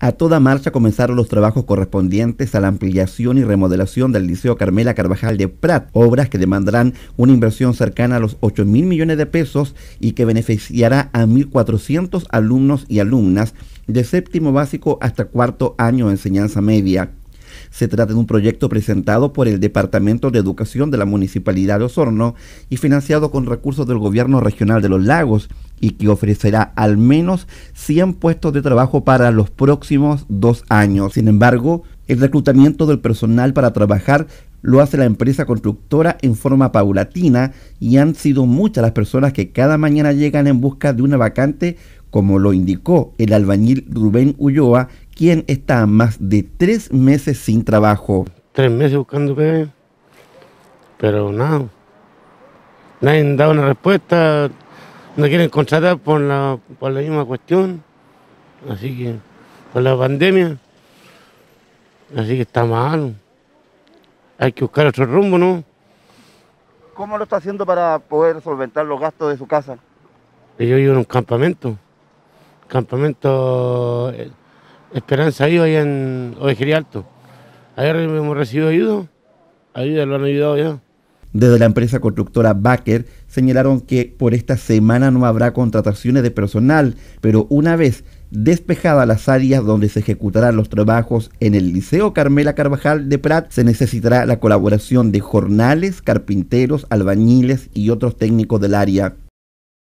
A toda marcha comenzaron los trabajos correspondientes a la ampliación y remodelación del Liceo Carmela Carvajal de Prat, obras que demandarán una inversión cercana a los 8 mil millones de pesos y que beneficiará a 1.400 alumnos y alumnas de séptimo básico hasta cuarto año de enseñanza media. Se trata de un proyecto presentado por el Departamento de Educación de la Municipalidad de Osorno y financiado con recursos del Gobierno Regional de los Lagos y que ofrecerá al menos 100 puestos de trabajo para los próximos dos años. Sin embargo, el reclutamiento del personal para trabajar lo hace la empresa constructora en forma paulatina y han sido muchas las personas que cada mañana llegan en busca de una vacante, como lo indicó el albañil Rubén Ulloa, quien está más de tres meses sin trabajo. Tres meses buscando bebé, pero nada. Nadie da una respuesta, no quieren contratar por la, por la misma cuestión, así que por la pandemia, así que está mal. Hay que buscar otro rumbo, ¿no? ¿Cómo lo está haciendo para poder solventar los gastos de su casa? Yo vivo en un campamento, campamento eh, Esperanza Viva en Ovejería Alto. Ayer hemos recibido ayuda, ayuda lo han ayudado ya. Desde la empresa constructora Baker señalaron que por esta semana no habrá contrataciones de personal, pero una vez despejadas las áreas donde se ejecutarán los trabajos en el Liceo Carmela Carvajal de Prat, se necesitará la colaboración de jornales, carpinteros, albañiles y otros técnicos del área.